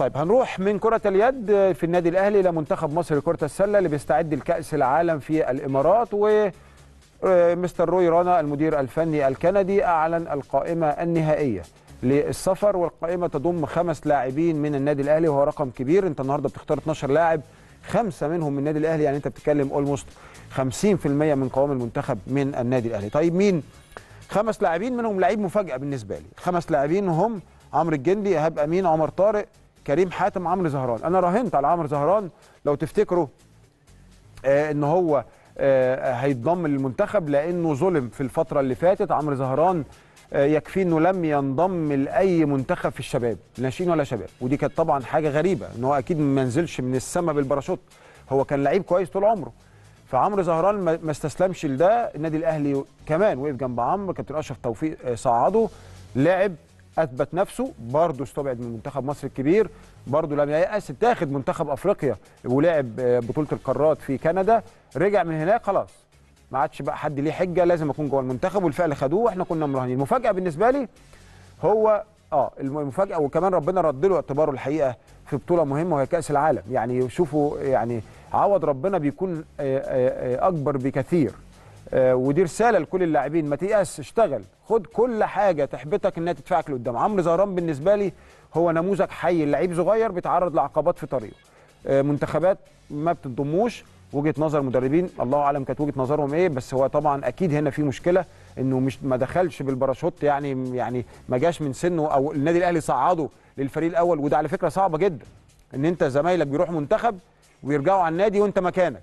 طيب هنروح من كرة اليد آه، في النادي الأهلي إلى منتخب مصر لكرة السلة اللي بيستعد لكأس العالم في الإمارات ومستر آه، روي رانا المدير الفني الكندي أعلن القائمة النهائية للسفر والقائمة تضم خمس لاعبين من النادي الأهلي وهو رقم كبير أنت النهاردة بتختار 12 لاعب خمسة منهم من النادي الأهلي يعني أنت بتتكلم أولموست 50% من قوام المنتخب من النادي الأهلي طيب مين؟ خمس لاعبين منهم لعيب مفاجأة بالنسبة لي خمس لاعبين هم عمرو الجندي إيهاب أمين عمر طارق كريم حاتم عمرو زهران انا راهنت على عمرو زهران لو تفتكروا آه ان هو آه هيتضم للمنتخب لانه ظلم في الفتره اللي فاتت عمرو زهران آه يكفي انه لم ينضم لاي منتخب في الشباب ناشئين ولا شباب ودي كانت طبعا حاجه غريبه ان هو اكيد ما نزلش من السما بالباراشوت هو كان لعيب كويس طول عمره فعمرو زهران ما استسلمش لده النادي الاهلي كمان وقف جنب عمرو كابتن اشرف توفيق آه، صعده لعب اثبت نفسه برضه استبعد من منتخب مصر الكبير برضه لم ييأس اتاخد منتخب افريقيا ولعب آه، بطوله القارات في كندا رجع من هناك خلاص ما عادش بقى حد ليه حجه لازم اكون جوه المنتخب والفعل خدوه واحنا كنا مراهنين المفاجاه بالنسبه لي هو اه المفاجاه وكمان ربنا رد له اعتباره الحقيقه في بطوله مهمه وهي كاس العالم يعني شوفوا يعني عوض ربنا بيكون آه، آه، اكبر بكثير آه، ودي رساله لكل اللاعبين ما تيأس اشتغل خد كل حاجه تحبطك انها تدفعك لقدام عمرو زهران بالنسبه لي هو نموذج حي اللعيب صغير بيتعرض لعقبات في طريقه آه، منتخبات ما بتضموش وجهه نظر مدربين الله اعلم كانت وجهه نظرهم ايه بس هو طبعا اكيد هنا في مشكله انه مش ما دخلش بالباراشوت يعني يعني ما جاش من سنه او النادي الاهلي صعده للفريق الاول وده على فكره صعبه جدا ان انت زمايلك بيروحوا منتخب ويرجعوا على النادي وانت مكانك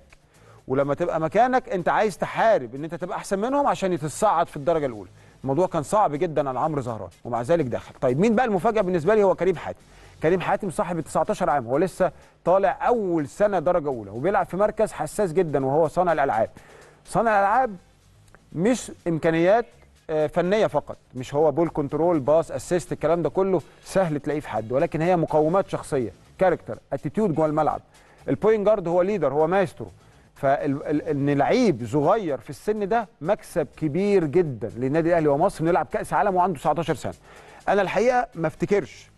ولما تبقى مكانك انت عايز تحارب ان انت تبقى احسن منهم عشان تتصعد في الدرجه الاولى الموضوع كان صعب جدا على عمرو زهران ومع ذلك دخل طيب مين بقى المفاجاه بالنسبه لي هو كريم حاتم كريم حاتم صاحب 19 عام هو لسه طالع اول سنه درجه اولى وبيلعب في مركز حساس جدا وهو صانع الالعاب صانع الالعاب مش امكانيات آه، فنيه فقط مش هو بول كنترول باس اسيست الكلام ده كله سهل تلاقيه في حد ولكن هي مقومات شخصيه كاركتر اتيتيود جوه الملعب البوينت جارد هو ليدر هو مايسترو فان لعيب صغير في السن ده مكسب كبير جدا للنادي الاهلي ومصر انه يلعب كاس عالم وعنده 19 سنه انا الحقيقه ما افتكرش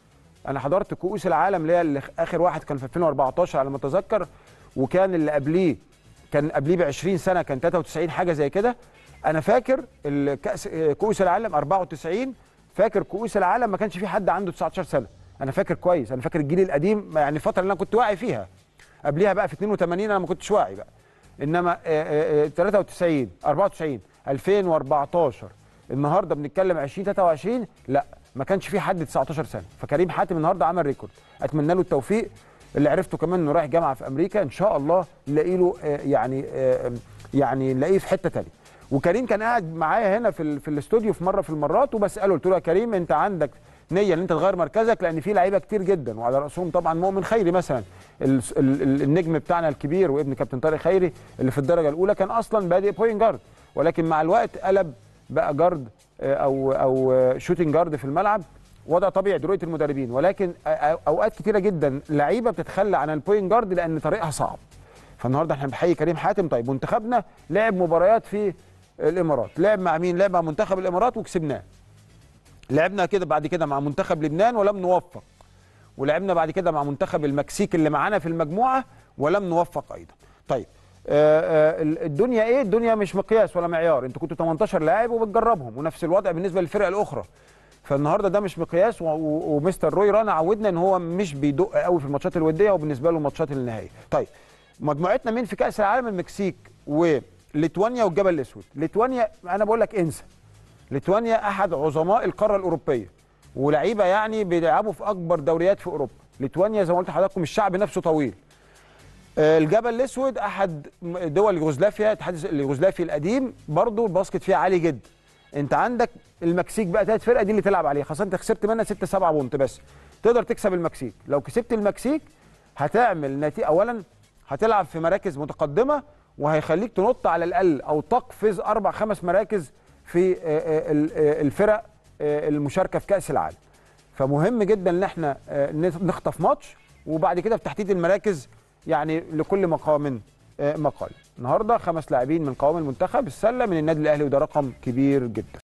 انا حضرت كؤوس العالم اللي هي اخر واحد كان في 2014 على ما اتذكر وكان اللي قبليه كان قبليه ب 20 سنه كان 93 حاجه زي كده انا فاكر الكاس كؤوس العالم 94 فاكر كؤوس العالم ما كانش في حد عنده 19 سنه انا فاكر كويس انا فاكر الجيل القديم يعني الفتره اللي انا كنت واعي فيها قبليها بقى في 82 انا ما كنتش واعي بقى انما 93 94 2014 النهارده بنتكلم 2023 لا ما كانش في حد 19 سنه فكريم حاتم النهارده عمل ريكورد اتمنى له التوفيق اللي عرفته كمان انه رايح جامعه في امريكا ان شاء الله نلاقي له آه، يعني آه، يعني نلاقيه في حته ثانيه وكريم كان قاعد معايا هنا في في الاستوديو في مره في المرات وبساله قلت له يا كريم انت عندك نيه ان انت تغير مركزك لان في لعيبه كتير جدا وعلى راسهم طبعا مؤمن خيري مثلا النجم بتاعنا الكبير وابن كابتن طارق خيري اللي في الدرجه الاولى كان اصلا بادئ بوينت جارد ولكن مع الوقت قلب بقى جارد آه، او او شوتنج آه، جارد في الملعب وضع طبيعي دلوقتي المدربين ولكن اوقات كتيره جدا لعيبه بتتخلى عن البوينت جارد لان طريقها صعب فالنهارده احنا بنحيي كريم حاتم طيب منتخبنا لعب مباريات في الامارات لعب مع مين لعب مع منتخب الامارات وكسبناه لعبنا كده بعد كده مع منتخب لبنان ولم نوفق ولعبنا بعد كده مع منتخب المكسيك اللي معانا في المجموعه ولم نوفق ايضا طيب آه، آه، الدنيا ايه الدنيا مش مقياس ولا معيار انتوا كنتوا 18 لاعب وبتجربهم ونفس الوضع بالنسبه للفرق الاخرى فالنهارده ده مش مقياس ومستر روي رانا عودنا ان هو مش بيدق قوي في الماتشات الوديه وبالنسبه له ماتشات النهائيه طيب مجموعتنا مين في كاس العالم المكسيك وليتوانيا والجبل الاسود ليتوانيا انا بقول لك انسى ليتوانيا احد عظماء القاره الاوروبيه ولعيبه يعني بيلعبوا في اكبر دوريات في اوروبا ليتوانيا زي ما قلت لحضراتكم الشعب نفسه طويل آه، الجبل الاسود احد دول يوغوسلافيا الاتحاد اليوغوسلافي القديم برضه الباسكت فيها عالي جدا انت عندك المكسيك بقى ثلاث فرقه دي اللي تلعب عليها خاصه انت خسرت منها 6 7 بونت بس تقدر تكسب المكسيك لو كسبت المكسيك هتعمل نتيجه اولا هتلعب في مراكز متقدمه وهيخليك تنط على الاقل او تقفز اربع خمس مراكز في آه، آه، آه، الفرق المشاركه في كاس العالم فمهم جدا ان احنا نخطف ماتش وبعد كده في تحديد المراكز يعني لكل مقام مقال النهارده خمس لاعبين من قوام المنتخب السله من النادي الاهلي وده رقم كبير جدا